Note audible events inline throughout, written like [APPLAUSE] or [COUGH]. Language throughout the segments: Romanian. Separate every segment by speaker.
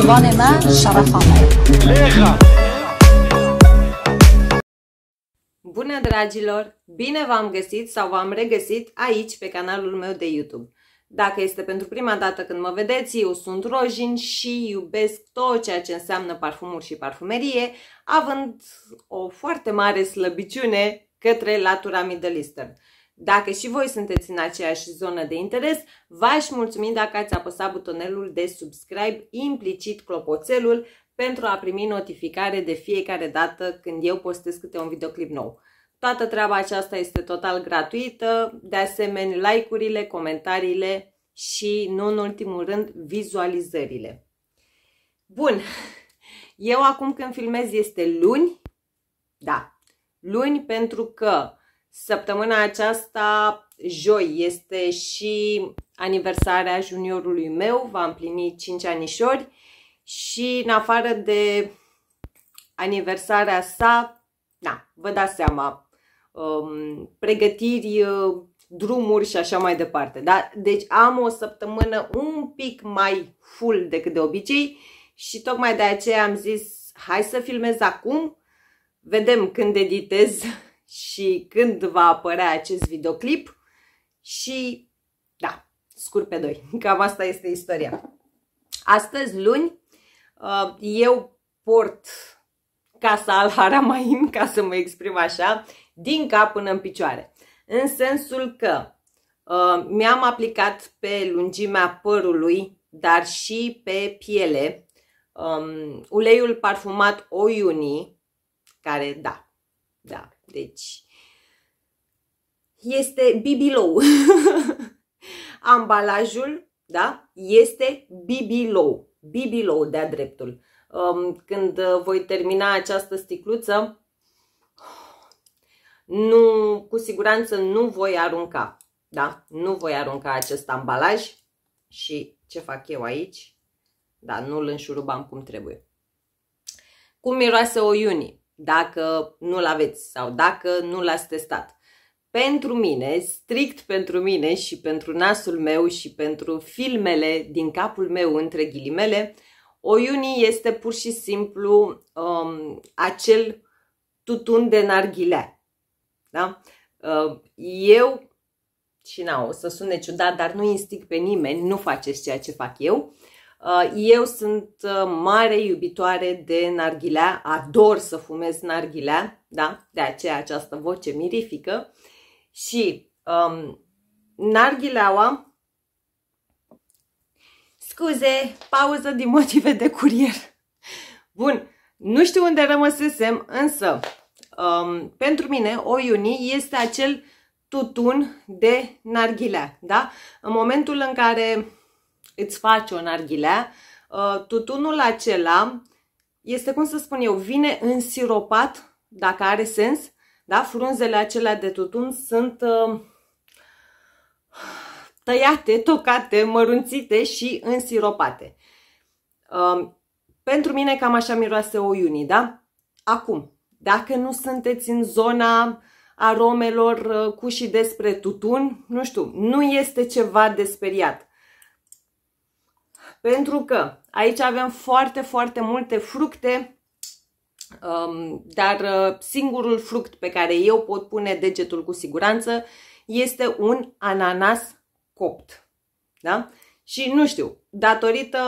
Speaker 1: زبان من Bună dragilor! Bine v-am găsit sau v-am regăsit aici pe canalul meu de YouTube. Dacă este pentru prima dată când mă vedeți, eu sunt Rojin și iubesc tot ceea ce înseamnă parfumuri și parfumerie, având o foarte mare slăbiciune către latura middle eastern. Dacă și voi sunteți în aceeași zonă de interes, v-aș mulțumi dacă ați apăsat butonelul de subscribe, implicit clopoțelul, pentru a primi notificare de fiecare dată când eu postez câte un videoclip nou. Toată treaba aceasta este total gratuită, de asemenea like-urile, comentariile și, nu în ultimul rând, vizualizările. Bun, eu acum când filmez este luni, da, luni pentru că Săptămâna aceasta, joi, este și aniversarea juniorului meu, va împlini 5 anișori și în afară de aniversarea sa, da, vă dați seama, um, pregătiri, uh, drumuri și așa mai departe. Da? Deci am o săptămână un pic mai full decât de obicei și tocmai de aceea am zis hai să filmez acum, vedem când editez [LAUGHS] și când va apărea acest videoclip și da, scurt pe doi. [LAUGHS] Cam asta este istoria. Astăzi, luni, uh, eu port casa al haramain, ca să mă exprim așa, din cap până în picioare. În sensul că uh, mi-am aplicat pe lungimea părului, dar și pe piele, um, uleiul parfumat Oiuni, care, da, da, deci este bibilou. [LAUGHS] Ambalajul, da, este bibilou. Bibilou de-a dreptul. Um, când uh, voi termina această sticluță, nu, cu siguranță nu voi arunca, da? Nu voi arunca acest ambalaj și ce fac eu aici? Da, nu îl înșurubam cum trebuie. Cum miroase o oiunii? dacă nu-l aveți sau dacă nu l-ați testat. Pentru mine, strict pentru mine și pentru nasul meu și pentru filmele din capul meu între ghilimele, Oiunii este pur și simplu um, acel tutun de narghilea. Da? Uh, eu, și na, o să sune ciudat, dar nu instig pe nimeni, nu faceți ceea ce fac eu, Uh, eu sunt uh, mare iubitoare de narghilea, ador să fumez narghilea, da? de aceea această voce mirifică. Și um, narghileaua, scuze, pauză din motive de curier. [LAUGHS] Bun, nu știu unde rămăsesem, însă um, pentru mine o iunie este acel tutun de narghilea. Da? În momentul în care îți faci o narghilea, uh, tutunul acela este, cum să spun eu, vine însiropat, dacă are sens, da? Frunzele acelea de tutun sunt uh, tăiate, tocate, mărunțite și însiropate. Uh, pentru mine cam așa miroase iuni, da? Acum, dacă nu sunteți în zona aromelor cu și despre tutun, nu știu, nu este ceva de speriat pentru că aici avem foarte, foarte multe fructe, um, dar uh, singurul fruct pe care eu pot pune degetul cu siguranță este un ananas copt. Da? Și nu știu, datorită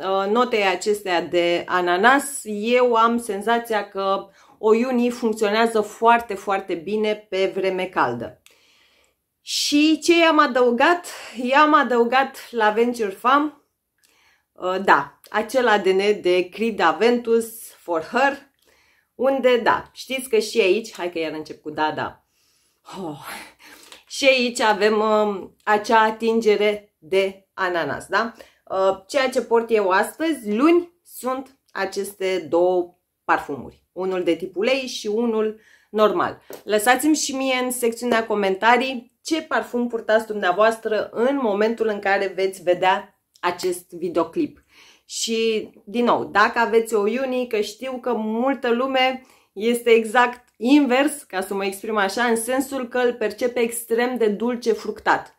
Speaker 1: uh, notei acestea de ananas, eu am senzația că o iunii funcționează foarte, foarte bine pe vreme caldă. Și ce i-am adăugat? I-am adăugat la Venture Farm Uh, da, acel ADN de Creed Aventus for her, unde, da, știți că și aici, hai că iar încep cu da, da, oh, și aici avem uh, acea atingere de ananas, da? Uh, ceea ce port eu astăzi, luni, sunt aceste două parfumuri, unul de tip ulei și unul normal. Lăsați-mi și mie în secțiunea comentarii ce parfum purtați dumneavoastră în momentul în care veți vedea acest videoclip. Și, din nou, dacă aveți o că știu că multă lume este exact invers, ca să mă exprim așa, în sensul că îl percepe extrem de dulce fructat.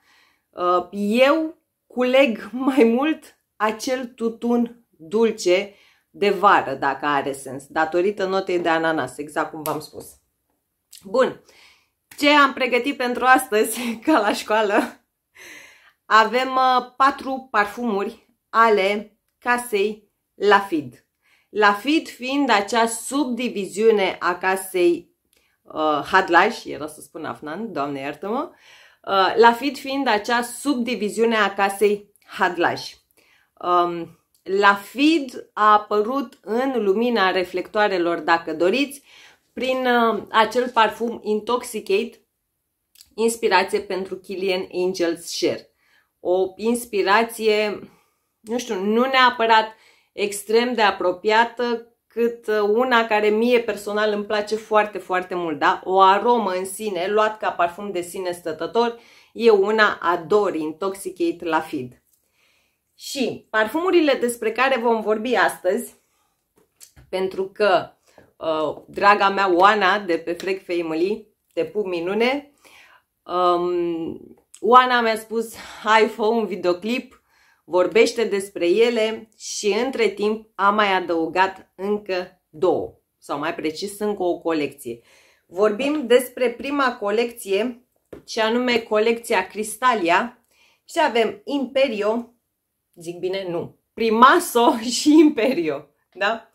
Speaker 1: Uh, eu culeg mai mult acel tutun dulce de vară, dacă are sens, datorită notei de ananas, exact cum v-am spus. Bun, ce am pregătit pentru astăzi, [LAUGHS] ca la școală, avem uh, patru parfumuri ale casei Lafid. Lafid fiind acea subdiviziune a casei uh, Hadlaj, era să spun Afnan, doamne iertă mă uh, Lafid fiind acea subdiviziune a casei Hadlaj. Um, Lafid a apărut în lumina reflectoarelor, dacă doriți, prin uh, acel parfum Intoxicate, inspirație pentru Killian Angels Share o inspirație, nu știu, nu neapărat extrem de apropiată, cât uh, una care mie personal îmi place foarte, foarte mult, da? O aromă în sine, luat ca parfum de sine stătător, e una ador, Intoxicate la Fid. Și parfumurile despre care vom vorbi astăzi, pentru că uh, draga mea Oana de pe Frec Family, te pup minune, um, Oana mi-a spus, hai, fă un videoclip, vorbește despre ele și între timp am mai adăugat încă două, sau mai precis încă o colecție. Vorbim despre prima colecție, și anume colecția Cristalia și avem Imperio, zic bine, nu, Primaso [LAUGHS] și Imperio, da?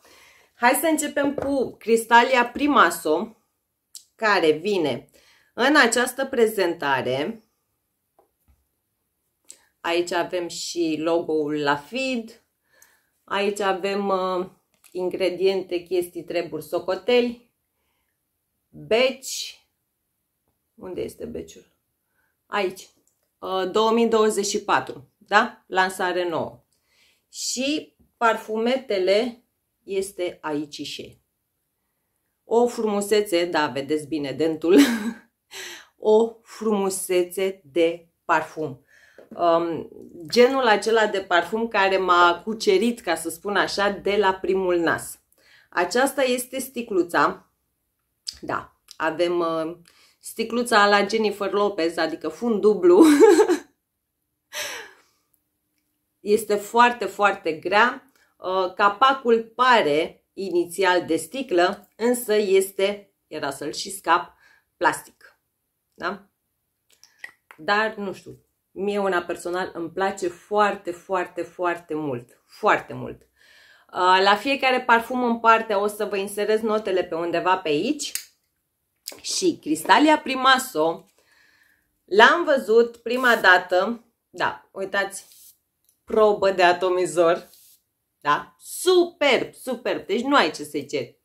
Speaker 1: Hai să începem cu Cristalia Primaso, care vine în această prezentare, Aici avem și logo-ul la feed. Aici avem uh, ingrediente, chestii, treburi, socoteli. Beci. Unde este beciul? Aici. Uh, 2024. Da? Lansare nouă. Și parfumetele este aici și o frumusețe, da, vedeți bine dentul, [LAUGHS] o frumusețe de parfum um, genul acela de parfum care m-a cucerit, ca să spun așa, de la primul nas. Aceasta este sticluța, da, avem uh, sticluța la Jennifer Lopez, adică fund dublu, [LAUGHS] este foarte, foarte grea. Uh, capacul pare inițial de sticlă, însă este, era să-l și scap, plastic. Da? Dar, nu știu, Mie una personal îmi place foarte, foarte, foarte mult. Foarte mult. Uh, la fiecare parfum în parte o să vă inserez notele pe undeva pe aici. Și Cristalia Primaso l-am văzut prima dată, da, uitați, probă de atomizor, da, superb, superb, deci nu ai ce să-i ceri.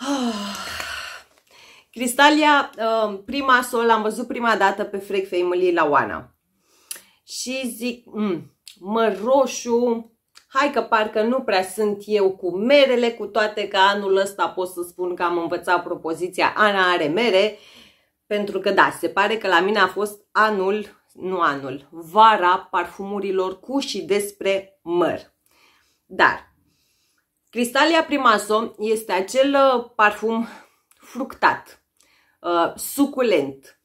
Speaker 1: Oh. Cristalia, um, prima sol, am văzut prima dată pe Freak Family la Oana. Și zic, mm, mă roșu, hai că parcă nu prea sunt eu cu merele, cu toate că anul ăsta pot să spun că am învățat propoziția Ana are mere, pentru că da, se pare că la mine a fost anul, nu anul, vara parfumurilor cu și despre măr. Dar, Cristalia Primaso este acel uh, parfum fructat, uh, suculent,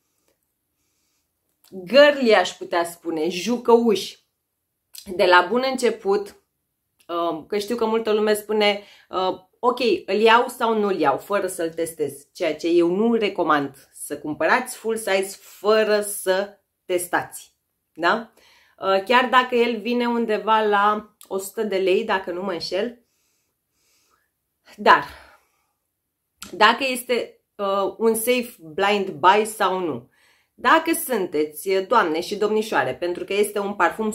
Speaker 1: gărli aș putea spune, jucăuși. De la bun început, uh, că știu că multă lume spune uh, ok, îl iau sau nu îl iau, fără să-l testez, ceea ce eu nu recomand să cumpărați full size fără să testați. Da? Uh, chiar dacă el vine undeva la 100 de lei, dacă nu mă înșel. Dar, dacă este uh, un safe blind buy sau nu. Dacă sunteți doamne și domnișoare, pentru că este un parfum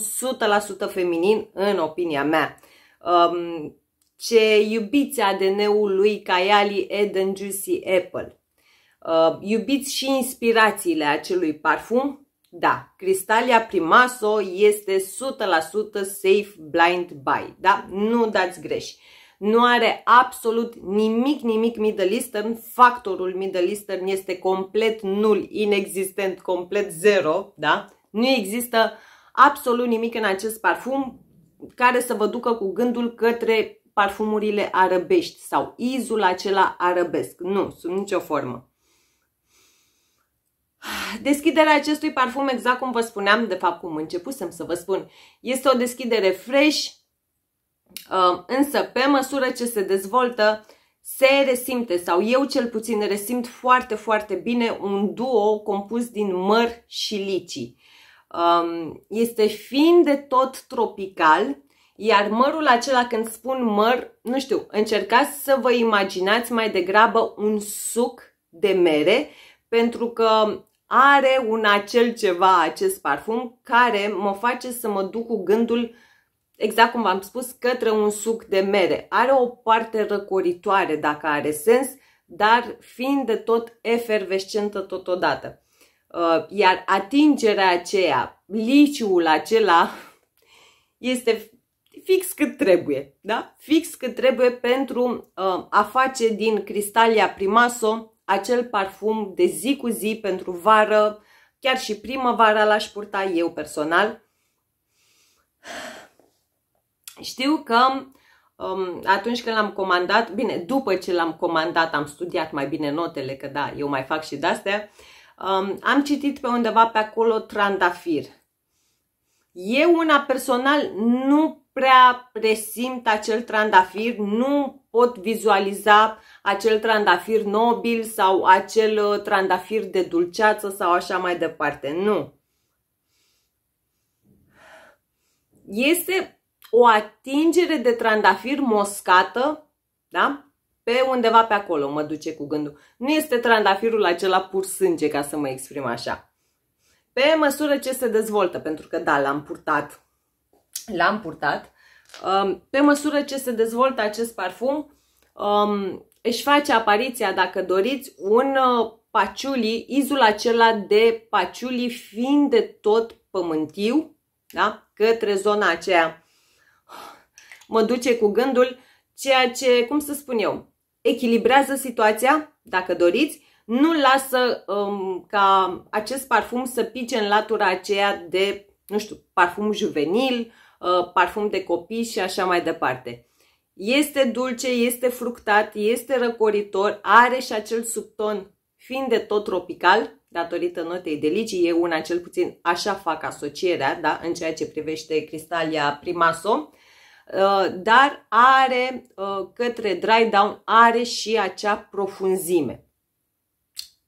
Speaker 1: 100% feminin, în opinia mea, um, ce iubiți ADN-ul lui Kayali Eden Juicy Apple, uh, iubiți și inspirațiile acelui parfum, da, Cristalia Primaso este 100% safe blind buy, da? Nu dați greș nu are absolut nimic, nimic Middle Eastern, factorul Middle Eastern este complet nul, inexistent, complet zero, da? Nu există absolut nimic în acest parfum care să vă ducă cu gândul către parfumurile arăbești sau izul acela arabesc. Nu, sub nicio formă. Deschiderea acestui parfum, exact cum vă spuneam, de fapt cum începusem să vă spun, este o deschidere fresh, Um, însă, pe măsură ce se dezvoltă, se resimte sau eu cel puțin resimt foarte, foarte bine un duo compus din măr și licii. Um, este fiind de tot tropical, iar mărul acela când spun măr, nu știu, încercați să vă imaginați mai degrabă un suc de mere, pentru că are un acel ceva acest parfum care mă face să mă duc cu gândul uh, exact cum v-am spus, către un suc de mere. Are o parte răcoritoare dacă are sens, dar fiind de tot efervescentă totodată. Uh, iar atingerea aceea, liciul acela, [LAUGHS] este fix cât trebuie, da? Fix cât trebuie pentru uh, a face din Cristalia Primaso acel parfum de zi cu zi pentru vară, chiar și primăvara l-aș purta eu personal. [SIGHS] Știu că um, atunci când l-am comandat, bine, după ce l-am comandat am studiat mai bine notele, că da, eu mai fac și de-astea, um, am citit pe undeva pe acolo trandafir. Eu, una personal, nu prea presimt acel trandafir, nu pot vizualiza acel trandafir nobil sau acel uh, trandafir de dulceață sau așa mai departe. Nu. Este o atingere de trandafir moscată, da? Pe undeva pe acolo mă duce cu gândul. Nu este trandafirul acela pur sânge, ca să mă exprim așa. Pe măsură ce se dezvoltă, pentru că da, l-am purtat, l-am purtat, um, pe măsură ce se dezvoltă acest parfum, um, își face apariția, dacă doriți, un uh, paciuli, izul acela de paciuli fiind de tot pământiu, da? către zona aceea mă duce cu gândul, ceea ce, cum să spun eu, echilibrează situația, dacă doriți, nu lasă um, ca acest parfum să pice în latura aceea de, nu știu, parfum juvenil, uh, parfum de copii și așa mai departe. Este dulce, este fructat, este răcoritor, are și acel subton fiind de tot tropical, datorită notei de licii, e una cel puțin așa fac asocierea, da, în ceea ce privește cristalia Primaso, Uh, dar are uh, către dry down are și acea profunzime.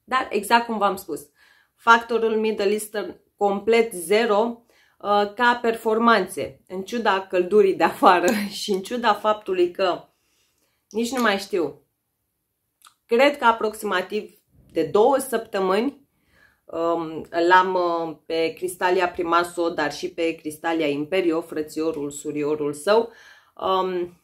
Speaker 1: Dar exact cum v-am spus, factorul Middle Eastern complet zero uh, ca performanțe, în ciuda căldurii de afară [LAUGHS] și în ciuda faptului că nici nu mai știu, cred că aproximativ de două săptămâni Um, l-am uh, pe Cristalia Primaso, dar și pe Cristalia Imperio, frățiorul, suriorul său. Um,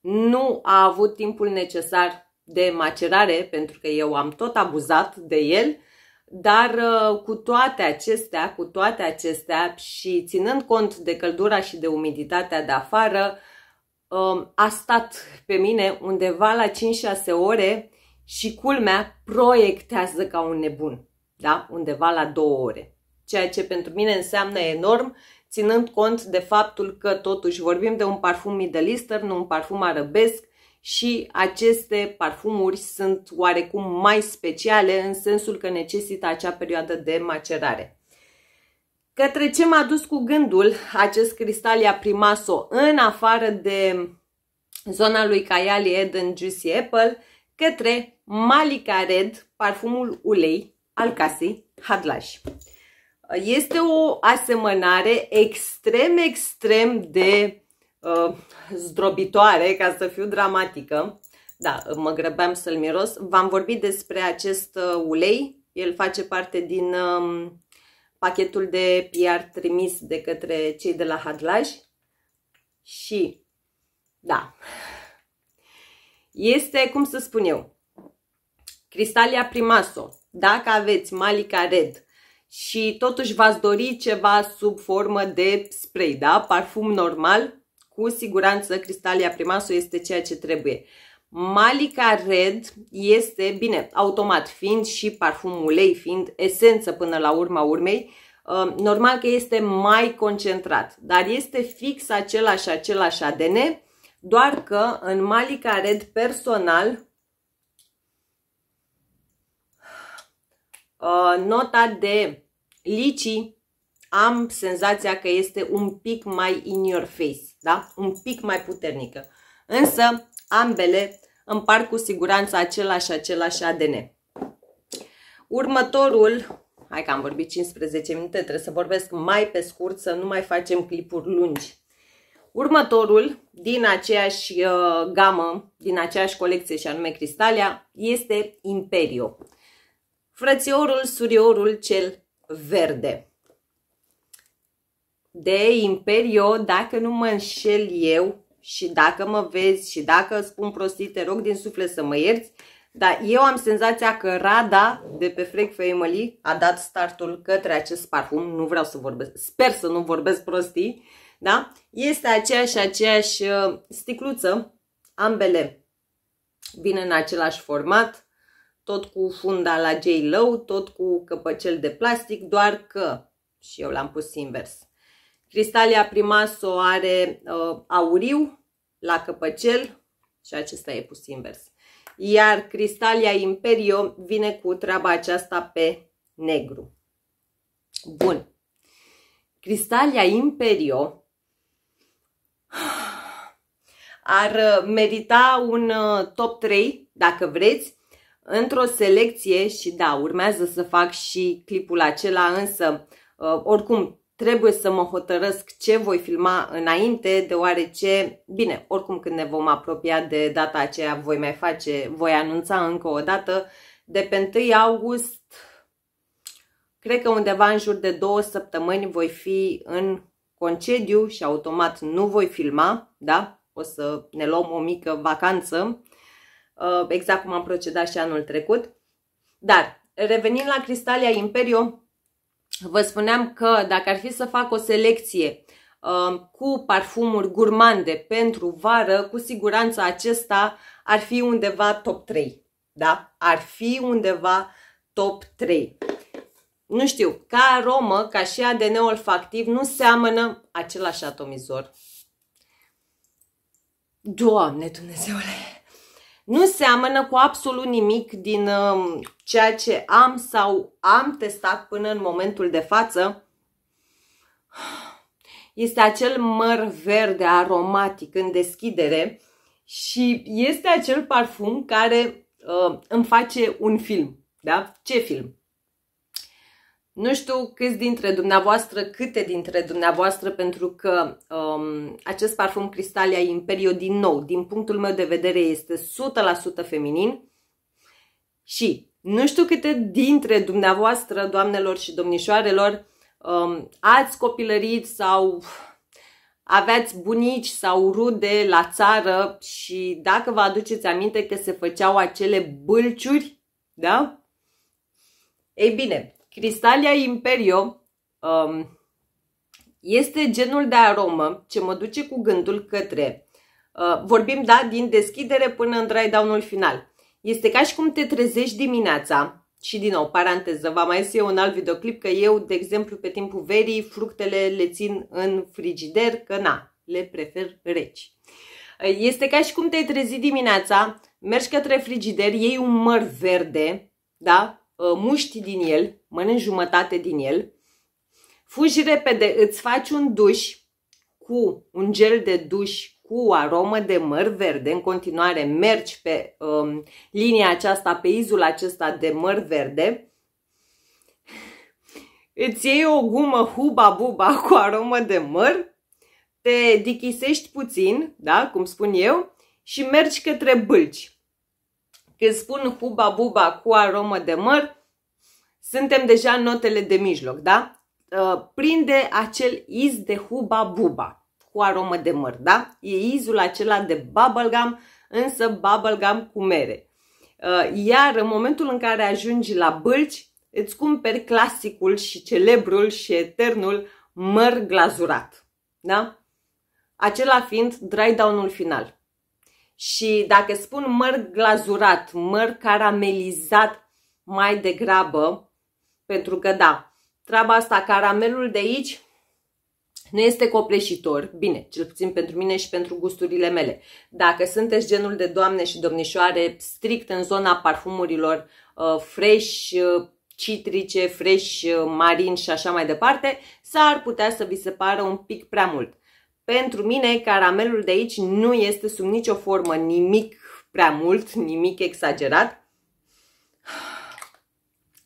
Speaker 1: nu a avut timpul necesar de macerare, pentru că eu am tot abuzat de el, dar uh, cu toate acestea, cu toate acestea și ținând cont de căldura și de umiditatea de afară, um, a stat pe mine undeva la 5-6 ore și culmea proiectează ca un nebun da? undeva la două ore. Ceea ce pentru mine înseamnă enorm, ținând cont de faptul că totuși vorbim de un parfum middle eastern, un parfum arabesc și aceste parfumuri sunt oarecum mai speciale în sensul că necesită acea perioadă de macerare. Către ce m-a dus cu gândul acest Cristalia Primaso în afară de zona lui Kayali Eden Juicy Apple, către Malika Red, parfumul ulei, al casei Hadlaj. Este o asemănare extrem, extrem de uh, zdrobitoare, ca să fiu dramatică. Da, mă grăbeam să-l miros. V-am vorbit despre acest uh, ulei. El face parte din uh, pachetul de PR trimis de către cei de la Hadlaj. Și, da, este, cum să spun eu, Cristalia Primaso, dacă aveți Malica Red și totuși v-ați dori ceva sub formă de spray, da? parfum normal, cu siguranță Cristalia Primasu este ceea ce trebuie. Malica Red este, bine, automat fiind și parfum ulei fiind esență până la urma urmei, uh, normal că este mai concentrat, dar este fix același același ADN, doar că în Malica Red personal Uh, nota de licii am senzația că este un pic mai in your face, da? un pic mai puternică. Însă ambele împart cu siguranță același același ADN. Următorul, hai că am vorbit 15 minute, trebuie să vorbesc mai pe scurt să nu mai facem clipuri lungi. Următorul din aceeași uh, gamă, din aceeași colecție și anume Cristalia, este Imperio. Uh, frățiorul, suriorul cel verde. De Imperio, dacă nu mă înșel eu și dacă mă vezi și dacă spun prostii, te rog din suflet să mă ierți, dar eu am senzația că Rada de pe Freak Family a dat startul către acest parfum. Nu vreau să vorbesc, sper să nu vorbesc prostii, da? Este aceeași, aceeași uh, sticluță, ambele vin în același format, tot cu funda la j low, tot cu căpăcel de plastic, doar că, și eu l-am pus invers, Cristalia Primaso are uh, auriu la căpăcel și acesta e pus invers. Iar Cristalia Imperio vine cu treaba aceasta pe negru. Bun. Cristalia Imperio [SIGHS] ar merita un uh, top 3, dacă vreți, într-o selecție și da, urmează să fac și clipul acela, însă uh, oricum trebuie să mă hotărăsc ce voi filma înainte, deoarece, bine, oricum când ne vom apropia de data aceea voi mai face, voi anunța încă o dată, de pe 1 august, cred că undeva în jur de două săptămâni voi fi în concediu și automat nu voi filma, da? O să ne luăm o mică vacanță Uh, exact cum am procedat și anul trecut. Dar, revenind la Cristalia Imperio, vă spuneam că dacă ar fi să fac o selecție uh, cu parfumuri gurmande pentru vară, cu siguranță acesta ar fi undeva top 3. Da? Ar fi undeva top 3. Nu știu, ca aromă, ca și ADN olfactiv, nu seamănă același atomizor. Doamne Dumnezeule! nu seamănă cu absolut nimic din um, ceea ce am sau am testat până în momentul de față. Este acel măr verde aromatic în deschidere și este acel parfum care uh, îmi face un film. Da? Ce film? Nu știu câți dintre dumneavoastră, câte dintre dumneavoastră, pentru că um, acest parfum Cristalia Imperio, din nou, din punctul meu de vedere, este 100% feminin și nu știu câte dintre dumneavoastră, doamnelor și domnișoarelor, um, ați copilărit sau aveați bunici sau rude la țară și dacă vă aduceți aminte că se făceau acele bâlciuri, da? Ei bine, Cristalia Imperio um, este genul de aromă ce mă duce cu gândul către, uh, vorbim da, din deschidere până în dry down final. Este ca și cum te trezești dimineața și din nou, paranteză, va mai este un alt videoclip că eu, de exemplu, pe timpul verii, fructele le țin în frigider, că na, le prefer reci. Uh, este ca și cum te-ai trezit dimineața, mergi către frigider, iei un măr verde, da? Uh, muști din el, mănânci jumătate din el, fugi repede, îți faci un duș cu un gel de duș cu aromă de măr verde, în continuare mergi pe um, linia aceasta, pe izul acesta de măr verde, îți iei o gumă huba-buba [LAUGHS] cu aromă de măr, te dichisești puțin, da, cum spun eu, și mergi către bâlci. Când spun huba buba cu aromă de măr, suntem deja în notele de mijloc, da? Uh, prinde acel iz de huba buba cu aromă de măr, da? E izul acela de bubblegum, însă bubblegum cu mere. Uh, iar în momentul în care ajungi la bâlci, îți cumperi clasicul și celebrul și eternul măr glazurat, da? Acela fiind dry down-ul final. Și dacă spun măr glazurat, măr caramelizat mai degrabă, pentru că da, treaba asta, caramelul de aici nu este copleșitor, bine, cel puțin pentru mine și pentru gusturile mele. Dacă sunteți genul de doamne și domnișoare strict în zona parfumurilor uh, fresh, uh, citrice, fresh, uh, marin și așa mai departe, s-ar putea să vi se pară un pic prea mult. Pentru mine, caramelul de aici nu este sub nicio formă nimic prea mult, nimic exagerat.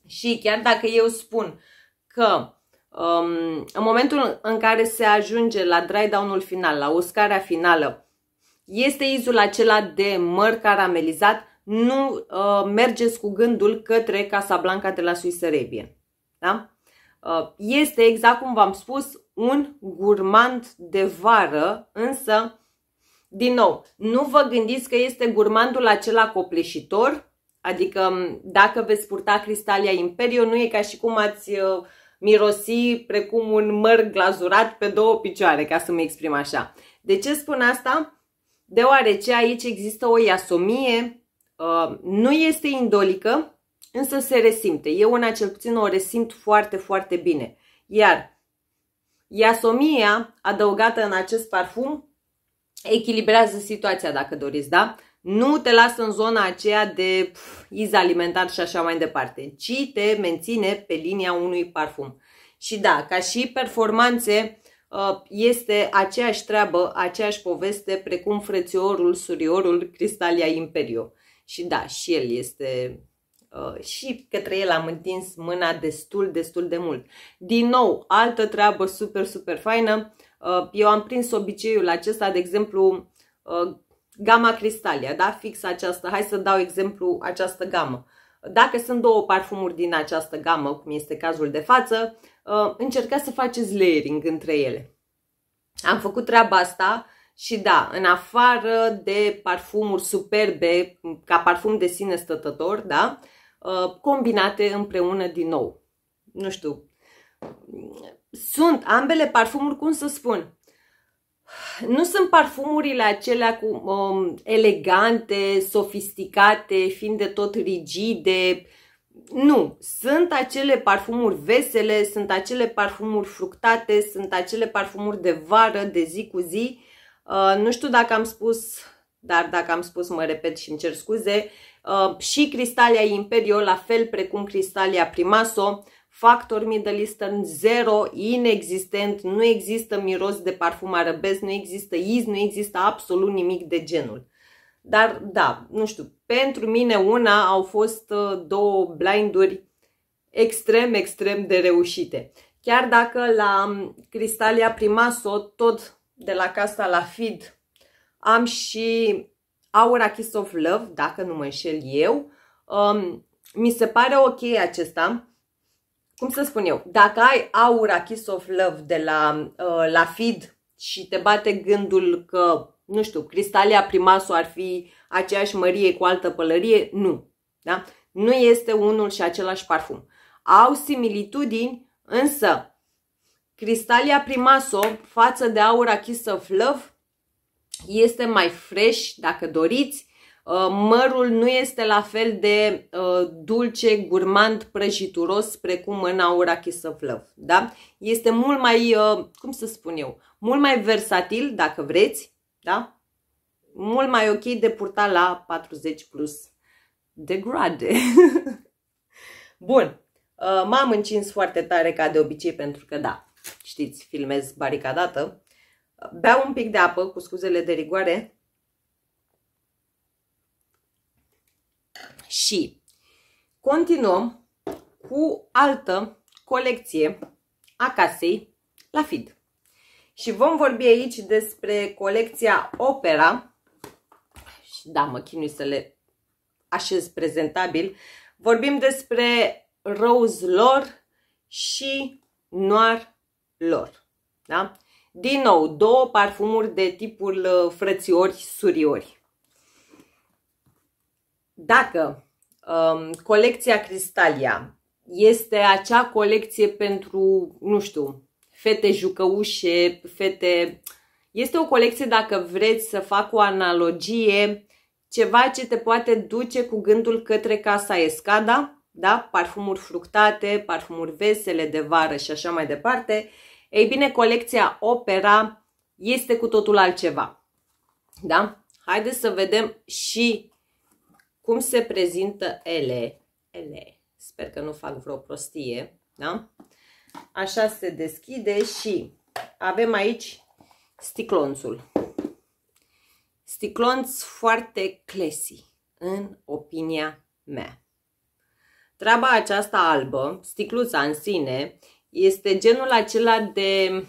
Speaker 1: Și chiar dacă eu spun că um, în momentul în care se ajunge la dry down-ul final, la uscarea finală, este izul acela de măr caramelizat, nu uh, mergeți cu gândul către Casablanca de la Suiserebie. Da? Uh, este exact cum v-am spus, un gurmand de vară, însă, din nou, nu vă gândiți că este gurmandul acela copleșitor, adică dacă veți purta cristalia Imperio, nu e ca și cum ați uh, mirosi precum un măr glazurat pe două picioare, ca să mă exprim așa. De ce spun asta? Deoarece aici există o iasomie, uh, nu este indolică, însă se resimte. Eu una acel puțin o resimt foarte, foarte bine. Iar Iasomia adăugată în acest parfum echilibrează situația dacă doriți, da? Nu te lasă în zona aceea de pf, iz alimentar și așa mai departe, ci te menține pe linia unui parfum. Și da, ca și performanțe, uh, este aceeași treabă, aceeași poveste, precum frățiorul, suriorul, Cristalia Imperio. Și da, și el este Uh, și către el am întins mâna destul, destul de mult. Din nou, altă treabă super, super faină. Uh, eu am prins obiceiul acesta, de exemplu, uh, gama cristalia, da? Fix aceasta. Hai să dau exemplu această gamă. Dacă sunt două parfumuri din această gamă, cum este cazul de față, încercați să faceți layering între ele. Am făcut treaba asta și da, în afară de parfumuri superbe, ca parfum de sine stătător, da? Uh, Uh, combinate împreună din nou. Nu știu. Sunt ambele parfumuri, cum să spun, nu sunt parfumurile acelea cu um, elegante, sofisticate, fiind de tot rigide. Nu, sunt acele parfumuri vesele, sunt acele parfumuri fructate, sunt acele parfumuri de vară, de zi cu zi. Uh, nu știu dacă am spus, dar dacă am spus mă repet și îmi cer scuze, Uh, și Cristalia Imperio, la fel precum Cristalia Primaso, factor middle eastern zero, inexistent, nu există miros de parfum arabesc, nu există iz, nu există absolut nimic de genul. Dar da, nu știu, pentru mine una au fost uh, două blinduri extrem, extrem de reușite. Chiar dacă la um, Cristalia Primaso, tot de la Casa la Fid, am și Aura Kiss of Love, dacă nu mă înșel eu. Um, mi se pare ok acesta. Cum să spun eu? Dacă ai Aura Kiss of Love de la, uh, la feed și te bate gândul că, nu știu, Cristalia Primasu ar fi aceeași mărie cu altă pălărie, nu. Da? Nu este unul și același parfum. Au similitudini, însă Cristalia Primaso față de Aura Kiss of Love este mai fresh dacă doriți. Uh, mărul nu este la fel de uh, dulce, gurmand, prăjituros precum în Aura Kiss of Love, da? Este mult mai, uh, cum să spun eu, mult mai versatil dacă vreți, da? Mult mai ok de purta la 40 plus de grade. [LAUGHS] Bun, m-am încins foarte tare ca de obicei pentru că da, știți, filmez baricadată bea un pic de apă, cu scuzele de rigoare, și continuăm cu altă colecție a casei la FID. Și vom vorbi aici despre colecția Opera. Și da, mă chinui să le așez prezentabil. Vorbim despre Rose Lor și Noir Lor. Da? Din nou, două parfumuri de tipul uh, frățiori-suriori. Dacă um, colecția Cristalia este acea colecție pentru, nu știu, fete jucăușe, fete... Este o colecție, dacă vreți să fac o analogie, ceva ce te poate duce cu gândul către Casa Escada, da? parfumuri fructate, parfumuri vesele de vară și așa mai departe, ei bine, colecția Opera este cu totul altceva. Da? Haideți să vedem și cum se prezintă ele. ele. Sper că nu fac vreo prostie. Da? Așa se deschide și avem aici sticlonțul. Sticlonț foarte classy, în opinia mea. Treaba aceasta albă, sticluța în sine, este genul acela de...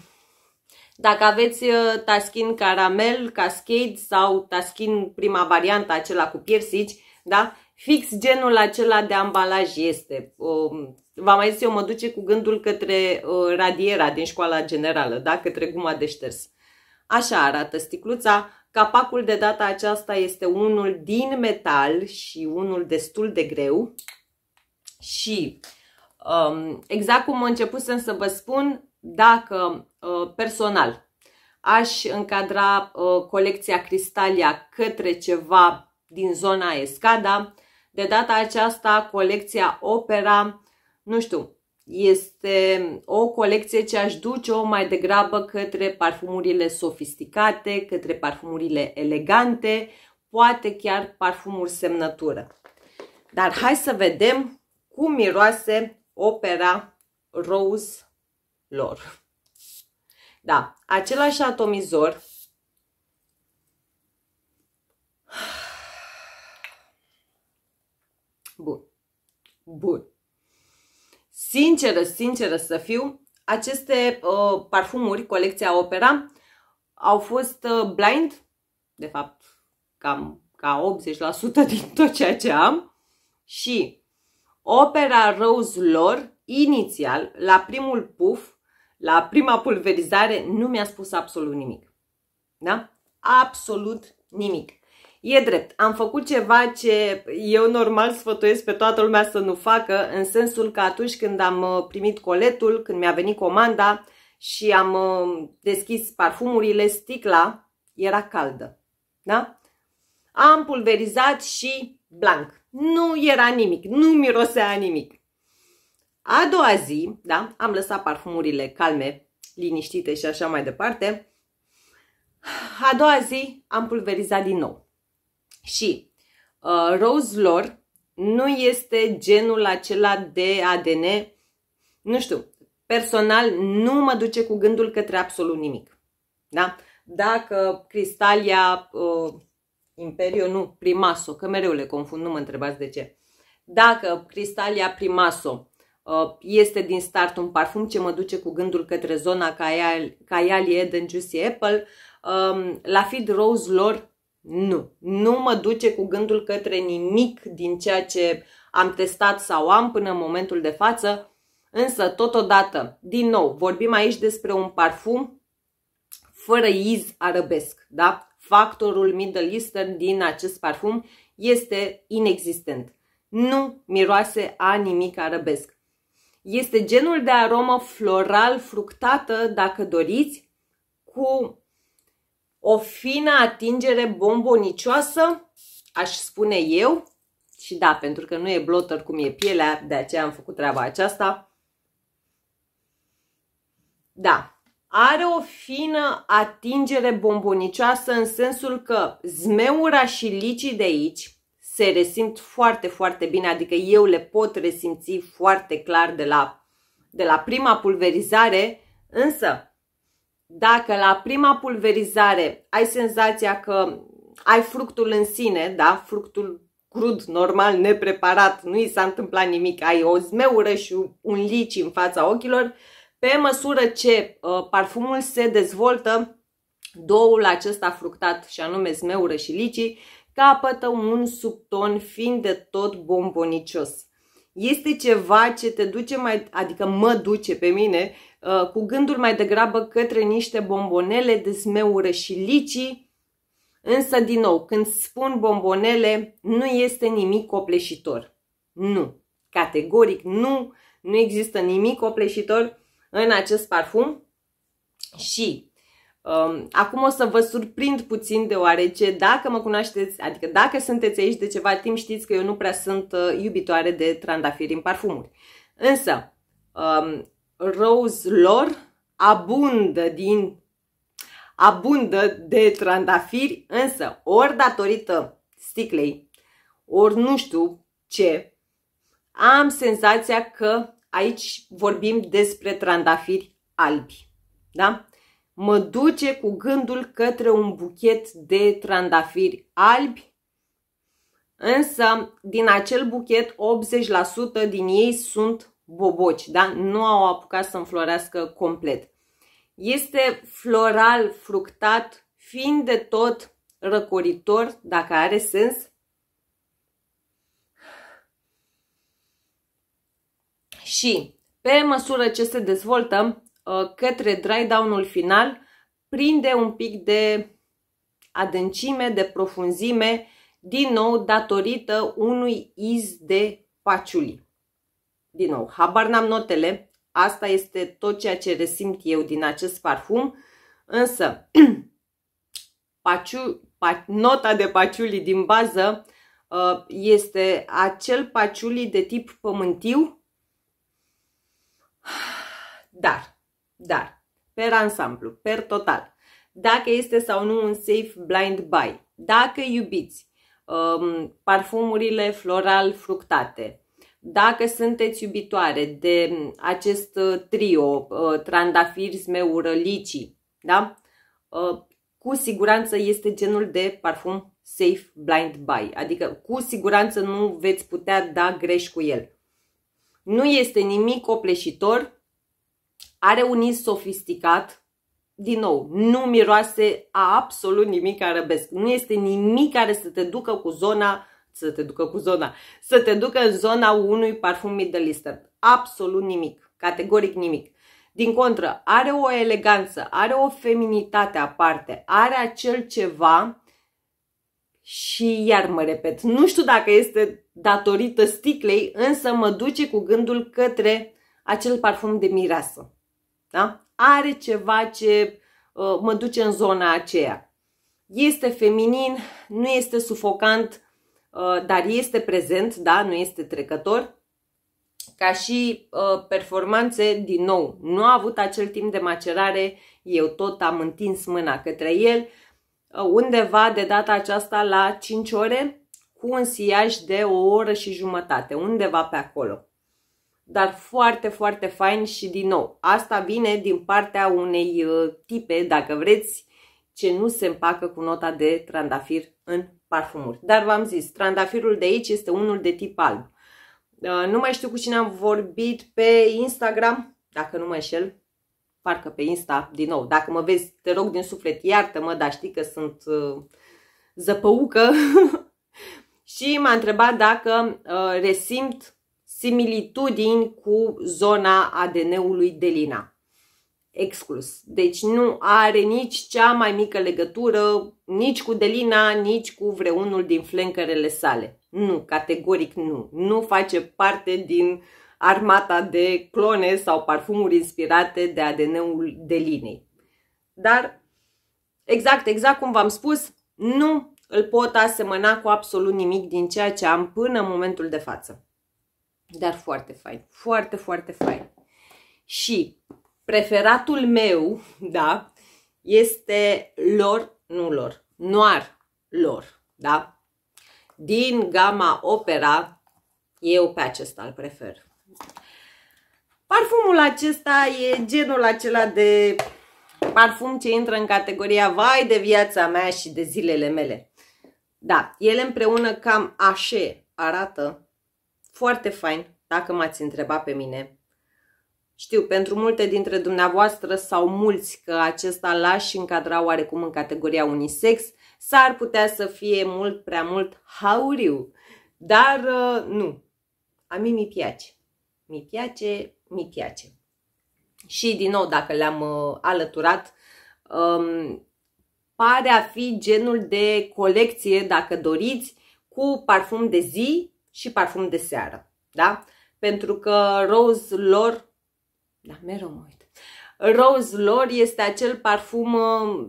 Speaker 1: Dacă aveți uh, taskin caramel, cascade sau taskin prima variantă, acela cu piersici, da? Fix genul acela de ambalaj este. Um, v-am mai zis, eu mă duce cu gândul către uh, radiera din școala generală, da? Către guma de șters. Așa arată sticluța. Capacul de data aceasta este unul din metal și unul destul de greu. Și Um, exact cum am început să vă spun, dacă uh, personal aș încadra uh, colecția Cristalia către ceva din zona Escada, de data aceasta colecția Opera, nu știu, este o colecție ce aș duce-o mai degrabă către parfumurile sofisticate, către parfumurile elegante, poate chiar parfumuri semnătură. Dar hai să vedem cum miroase opera Rose lor. Da, același atomizor Bun. Bun. Sinceră, sinceră să fiu, aceste uh, parfumuri, colecția Opera, au fost uh, blind, de fapt, cam ca 80% din tot ceea ce am și Opera Rose lor, inițial, la primul puf, la prima pulverizare, nu mi-a spus absolut nimic. Da? Absolut nimic. E drept, am făcut ceva ce eu normal sfătuiesc pe toată lumea să nu facă, în sensul că atunci când am uh, primit coletul, când mi-a venit comanda și am uh, deschis parfumurile, sticla era caldă. Da? Am pulverizat și blank. Nu era nimic, nu mirosea nimic. A doua zi, da, am lăsat parfumurile calme, liniștite și așa mai departe. A doua zi am pulverizat din nou. Și uh, Rose Lore nu este genul acela de ADN, nu știu, personal nu mă duce cu gândul către absolut nimic. Da? Dacă Cristalia uh, Imperiu, nu, Primaso, că mereu le confund, nu mă întrebați de ce. Dacă Cristalia Primaso uh, este din start un parfum ce mă duce cu gândul către zona Caiali Eden Juicy Apple, um, la Feed Rose lor nu. Nu mă duce cu gândul către nimic din ceea ce am testat sau am până în momentul de față, însă totodată, din nou, vorbim aici despre un parfum fără iz arabesc, da? factorul Middle Eastern din acest parfum este inexistent. Nu miroase a nimic arabesc. Este genul de aromă floral fructată, dacă doriți, cu o fină atingere bombonicioasă, aș spune eu, și da, pentru că nu e blotter cum e pielea, de aceea am făcut treaba aceasta. Da, are o fină atingere bombonicioasă în sensul că zmeura și licii de aici se resimt foarte, foarte bine, adică eu le pot resimți foarte clar de la, de la prima pulverizare, însă dacă la prima pulverizare ai senzația că ai fructul în sine, da, fructul crud, normal, nepreparat, nu i s-a întâmplat nimic, ai o zmeură și un lici în fața ochilor, uh, pe măsură ce uh, parfumul se dezvoltă, doul acesta fructat, și anume zmeură și licii, capătă un subton fiind de tot bombonicios. Este ceva ce te duce mai, adică mă duce pe mine, uh, cu gândul mai degrabă către niște bombonele de zmeură și licii, Însă, din nou, când spun bombonele, nu este nimic copleșitor. Nu. Categoric nu. Nu există nimic copleșitor în acest parfum și um, acum o să vă surprind puțin deoarece dacă mă cunoașteți, adică dacă sunteți aici de ceva timp știți că eu nu prea sunt uh, iubitoare de trandafiri în parfumuri. Însă, um, Rose Lore abundă din abundă de trandafiri, însă ori datorită sticlei, ori nu știu ce, am senzația că aici vorbim despre trandafiri albi. Da? Mă duce cu gândul către un buchet de trandafiri albi, însă din acel buchet 80% din ei sunt boboci, da? nu au apucat să înflorească complet. Este floral, fructat, fiind de tot răcoritor, dacă are sens, și pe măsură ce se dezvoltă uh, către dry down-ul final, prinde un pic de adâncime, de profunzime, din nou datorită unui iz de paciuli. Din nou, habar n-am notele, asta este tot ceea ce resimt eu din acest parfum, însă [CLEARS THROAT] paciu, pa, nota de paciuli din bază uh, este acel paciuli de tip pământiu, dar, dar, per ansamblu, per total, dacă este sau nu un safe blind buy, dacă iubiți um, parfumurile floral fructate, dacă sunteți iubitoare de acest uh, trio, uh, trandafiri, zmeură, licii, da? Uh, cu siguranță este genul de parfum safe blind buy, adică cu siguranță nu veți putea da greș cu el nu este nimic opleșitor, are un iz sofisticat, din nou, nu miroase a absolut nimic arabesc. Nu este nimic care să te ducă cu zona, să te ducă cu zona, să te ducă în zona unui parfum middle Absolut nimic, categoric nimic. Din contră, are o eleganță, are o feminitate aparte, are acel ceva și iar mă repet, nu știu dacă este datorită sticlei, însă mă duce cu gândul către acel parfum de mireasă. Da? Are ceva ce uh, mă duce în zona aceea. Este feminin, nu este sufocant, uh, dar este prezent, da, nu este trecător. Ca și uh, performanțe, din nou, nu a avut acel timp de macerare, eu tot am întins mâna către el, Uh, undeva de data aceasta la 5 ore cu un siaj de o oră și jumătate, undeva pe acolo. Dar foarte, foarte fain și din nou, asta vine din partea unei uh, tipe, dacă vreți, ce nu se împacă cu nota de trandafir în parfumuri. Dar v-am zis, trandafirul de aici este unul de tip alb. Uh, nu mai știu cu cine am vorbit pe Instagram, dacă nu mă înșel, parcă pe Insta, din nou, dacă mă vezi, te rog din suflet, iartă-mă, dar știi că sunt uh, zăpăucă. [LAUGHS] și m-a întrebat dacă uh, resimt similitudini cu zona ADN-ului de Lina. Exclus. Deci nu are nici cea mai mică legătură nici cu Delina, nici cu vreunul din flencărele sale. Nu, categoric nu. Nu face parte din uh, armata de clone sau parfumuri inspirate de ADN-ul linii. Dar, exact, exact cum v-am spus, nu îl pot asemăna cu absolut nimic din ceea ce am până în momentul de față. Dar foarte fain, foarte, foarte fain. Și preferatul meu, da, este lor, nu lor, noar lor, da? Din gama opera, eu pe acesta îl prefer. Parfumul acesta e genul acela de parfum ce intră în categoria vai de viața mea și de zilele mele. Da, ele împreună cam așa arată. Foarte fain, dacă m-ați întrebat pe mine. Știu, pentru multe dintre dumneavoastră sau mulți că acesta l-aș încadra oarecum în categoria unisex, s-ar putea să fie mult prea mult hauriu. Dar uh, nu, a mi mi piace mi piace, mi piace. Și din nou, dacă le-am uh, alăturat, um, pare a fi genul de colecție, dacă doriți, cu parfum de zi și parfum de seară. Da? Pentru că Rose lor, da, mereu mă uit, Rose lor este acel parfum, uh,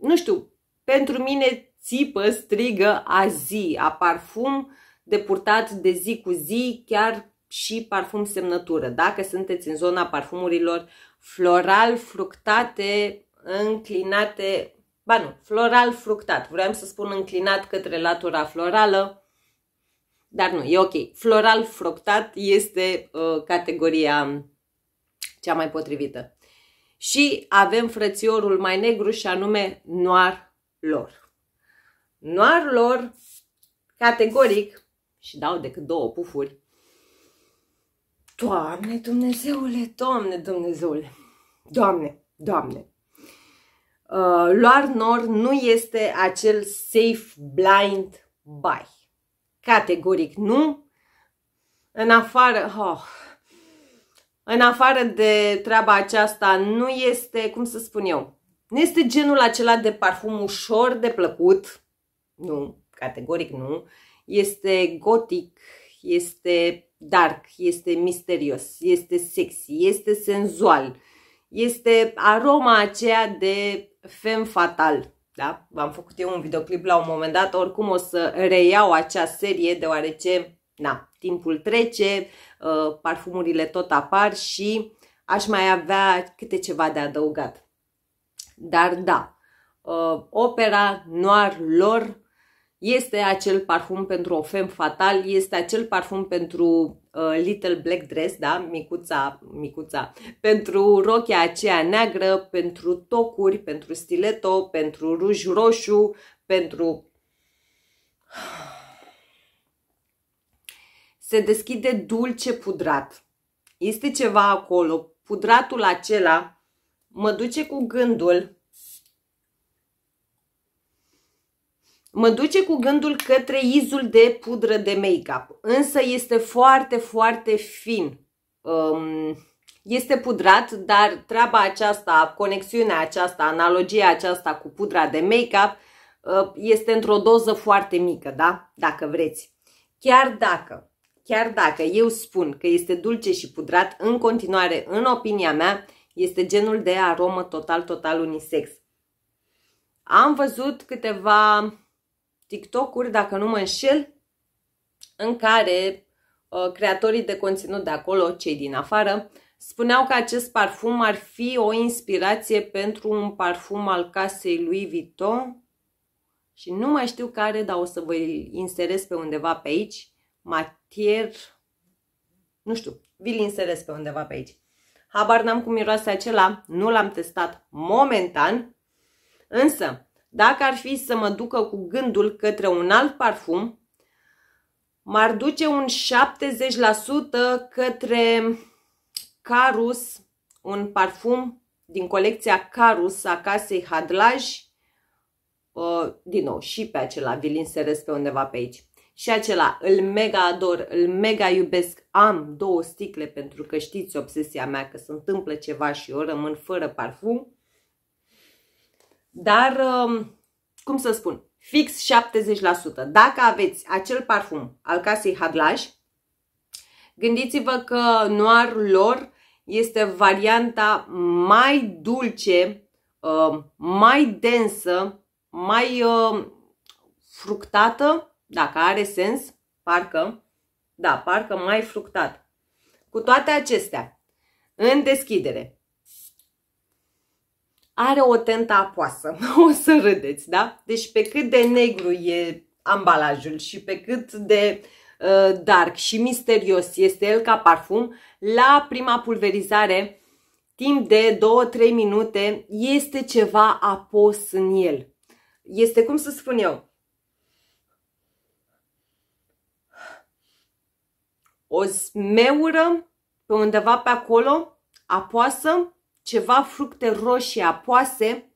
Speaker 1: nu știu, pentru mine țipă, strigă a zi, a parfum de purtat de zi cu zi, chiar și parfum semnătură. Dacă sunteți în zona parfumurilor floral, fructate, înclinate, ba nu, floral, fructat. Vreau să spun înclinat către latura florală, dar nu, e ok. Floral, fructat este uh, categoria cea mai potrivită. Și avem frățiorul mai negru și anume noir lor. Noir lor, categoric, și dau decât două pufuri, Doamne, Dumnezeule, Doamne, Dumnezeule, Doamne, Doamne. Uh, luar nor nu este acel safe blind buy. Categoric nu. În afară, oh, în afară de treaba aceasta, nu este, cum să spun eu, nu este genul acela de parfum ușor de plăcut. Nu, categoric nu. Este gotic, este dark, este misterios, este sexy, este senzual, este aroma aceea de fem fatal. Da? V-am făcut eu un videoclip la un moment dat, oricum o să reiau acea serie deoarece na, timpul trece, uh, parfumurile tot apar și aș mai avea câte ceva de adăugat. Dar da, uh, opera noir lor este acel parfum pentru o fem fatal, este acel parfum pentru uh, Little Black Dress, da, micuța, micuța, pentru rochia aceea neagră, pentru tocuri, pentru stiletto, pentru ruj roșu, pentru... [SIGHS] Se deschide dulce pudrat. Este ceva acolo. Pudratul acela mă duce cu gândul Mă duce cu gândul către izul de pudră de make-up, însă este foarte, foarte fin. Um, este pudrat, dar treaba aceasta, conexiunea aceasta, analogia aceasta cu pudra de make-up uh, este într-o doză foarte mică, da? Dacă vreți. Chiar dacă, chiar dacă eu spun că este dulce și pudrat, în continuare, în opinia mea, este genul de aromă total, total unisex. Am văzut câteva TikTok-uri, dacă nu mă înșel, în care uh, creatorii de conținut de acolo, cei din afară, spuneau că acest parfum ar fi o inspirație pentru un parfum al casei lui Vuitton și nu mai știu care, dar o să vă inserez pe undeva pe aici, Matier, nu știu, vi-l inserez pe undeva pe aici. Habar n-am cum miroase acela, nu l-am testat momentan, însă dacă ar fi să mă ducă cu gândul către un alt parfum, m-ar duce un 70% către Carus, un parfum din colecția Carus a casei Hadlaj, uh, din nou și pe acela vi-l pe undeva pe aici. Și acela îl mega ador, îl mega iubesc, am două sticle pentru că știți obsesia mea că se întâmplă ceva și eu rămân fără parfum dar, um, cum să spun, fix 70%. Dacă aveți acel parfum al casei Hadlaj gândiți-vă că noirul lor este varianta mai dulce, um, mai densă, mai um, fructată, dacă are sens, parcă, da, parcă mai fructat. Cu toate acestea, în deschidere, are o tentă apoasă. [LAUGHS] O să râdeți, da? Deci pe cât de negru e ambalajul și pe cât de uh, dark și misterios este el ca parfum, la prima pulverizare, timp de 2-3 minute, este ceva apos în el. Este, cum să spun eu, o smeură pe undeva pe acolo, apoasă, ceva fructe roșii apoase,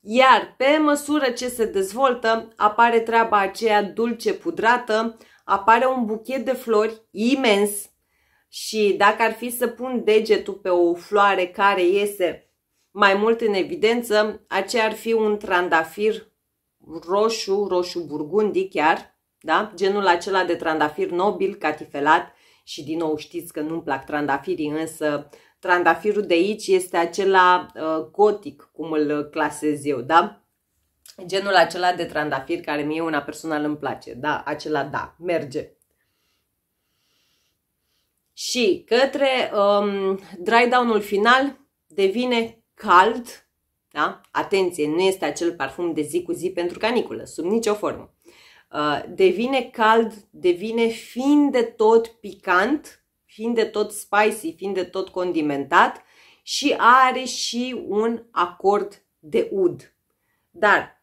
Speaker 1: iar pe măsură ce se dezvoltă apare treaba aceea dulce pudrată, apare un buchet de flori imens și dacă ar fi să pun degetul pe o floare care iese mai mult în evidență, aceea ar fi un trandafir roșu, roșu burgundi chiar, da? genul acela de trandafir nobil, catifelat și din nou știți că nu-mi plac trandafirii, însă Trandafirul de aici este acela uh, gotic, cum îl uh, clasez eu, da? Genul acela de trandafir care mie una personal îmi place, da, acela da, merge. Și către um, dry down-ul final devine cald, da? Atenție, nu este acel parfum de zi cu zi pentru caniculă, sub nicio formă. Uh, devine cald, devine fin de tot picant, fiind de tot spicy, fiind de tot condimentat și are și un acord de ud. Dar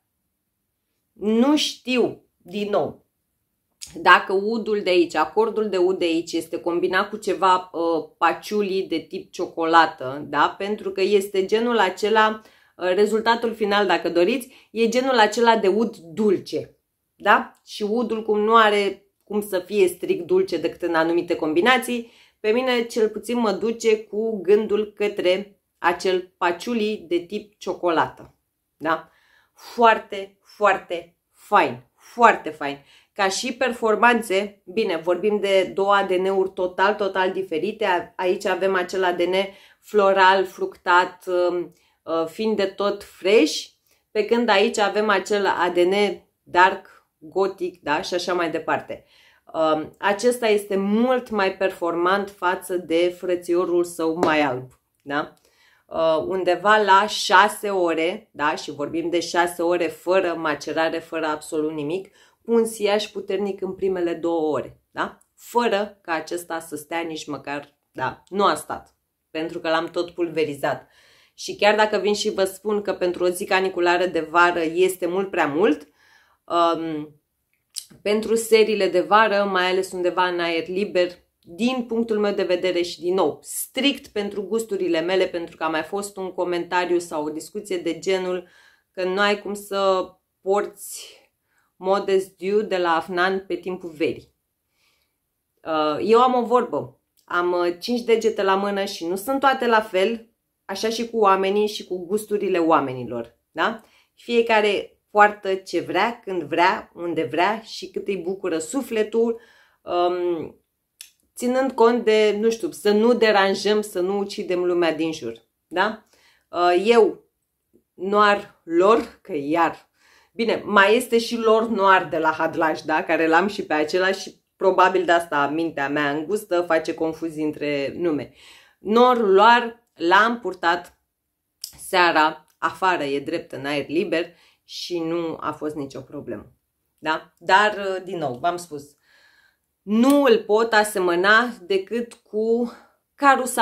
Speaker 1: nu știu, din nou, dacă udul de aici, acordul de ud de aici este combinat cu ceva uh, paciulii de tip ciocolată, da? pentru că este genul acela, uh, rezultatul final, dacă doriți, e genul acela de ud dulce. Da? Și udul, cum nu are cum să fie strict dulce decât în anumite combinații, pe mine cel puțin mă duce cu gândul către acel paciuli de tip ciocolată. Da? Foarte, foarte fain, foarte fain. Ca și performanțe, bine, vorbim de două ADN-uri total, total diferite. Aici avem acel ADN floral, fructat, um, uh, fiind de tot fresh, pe când aici avem acel ADN dark, gotic, da, și așa mai departe. Um, acesta este mult mai performant față de frățiorul său mai alb. Da? Uh, undeva la 6 ore, da? și vorbim de 6 ore fără macerare, fără absolut nimic, cu un siaj puternic în primele două ore. Da? Fără ca acesta să stea nici măcar, da, nu a stat, pentru că l-am tot pulverizat. Și chiar dacă vin și vă spun că pentru o zi caniculară de vară este mult prea mult, um, pentru seriile de vară, mai ales undeva în aer liber, din punctul meu de vedere și din nou, strict pentru gusturile mele, pentru că a mai fost un comentariu sau o discuție de genul că nu ai cum să porți modest dew de la Afnan pe timpul verii. Uh, eu am o vorbă, am uh, cinci degete la mână și nu sunt toate la fel, așa și cu oamenii și cu gusturile oamenilor. Da? Fiecare poartă ce vrea, când vrea, unde vrea și cât îi bucură sufletul, um, ținând cont de, nu știu, să nu deranjăm, să nu ucidem lumea din jur. Da? Uh, eu, noar lor, că iar. Bine, mai este și lor noar de la Hadlaș, da? care l-am și pe acela și probabil de asta mintea mea îngustă face confuzii între nume. Nor, lor l-am purtat seara afară, e drept în aer liber, și nu a fost nicio problemă. Da? Dar, uh, din nou, v-am spus, nu îl pot asemăna decât cu Carus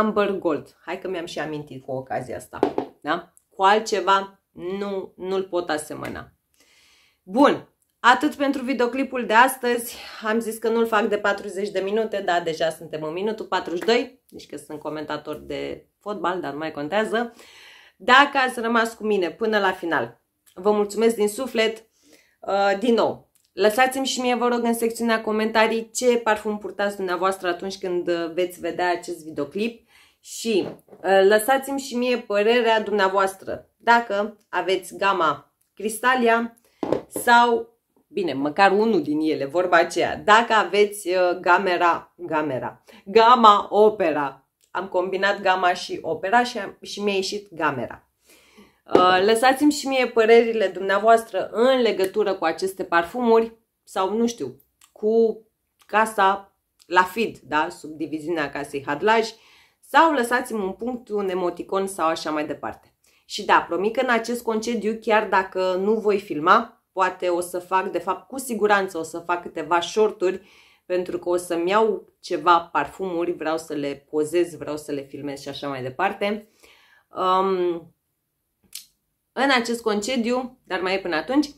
Speaker 1: Amber Gold. Hai că mi-am și amintit cu ocazia asta. Da? Cu altceva nu, nu-l pot asemăna. Bun, atât pentru videoclipul de astăzi. Am zis că nu-l fac de 40 de minute, dar deja suntem în minutul 42, deci că sunt comentator de fotbal, dar nu mai contează. Dacă ați rămas cu mine până la final, Vă mulțumesc din suflet. Uh, din nou, lăsați-mi și mie, vă rog, în secțiunea comentarii ce parfum purtați dumneavoastră atunci când uh, veți vedea acest videoclip și uh, lăsați-mi și mie părerea dumneavoastră dacă aveți gama Cristalia sau, bine, măcar unul din ele, vorba aceea, dacă aveți gamera, gamera, gama opera. Am combinat gama și opera și, și mi-a ieșit gamera. Uh, lăsați-mi și mie părerile dumneavoastră în legătură cu aceste parfumuri sau, nu știu, cu casa la feed, da? subdiviziunea casei Hadlaj sau lăsați-mi un punct, un emoticon sau așa mai departe. Și da, promit că în acest concediu, chiar dacă nu voi filma, poate o să fac, de fapt cu siguranță o să fac câteva shorturi pentru că o să-mi iau ceva parfumuri, vreau să le pozez, vreau să le filmez și așa mai departe. Um, în acest concediu, dar mai e până atunci,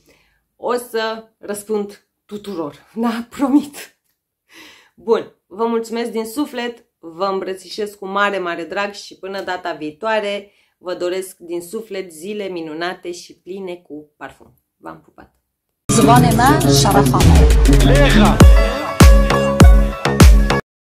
Speaker 1: o să răspund tuturor. Da, promit. Bun, vă mulțumesc din suflet, vă îmbrățișez cu mare, mare drag și până data viitoare vă doresc din suflet zile minunate și pline cu parfum. V-am pupat! Zvonema Șarafame. Leha!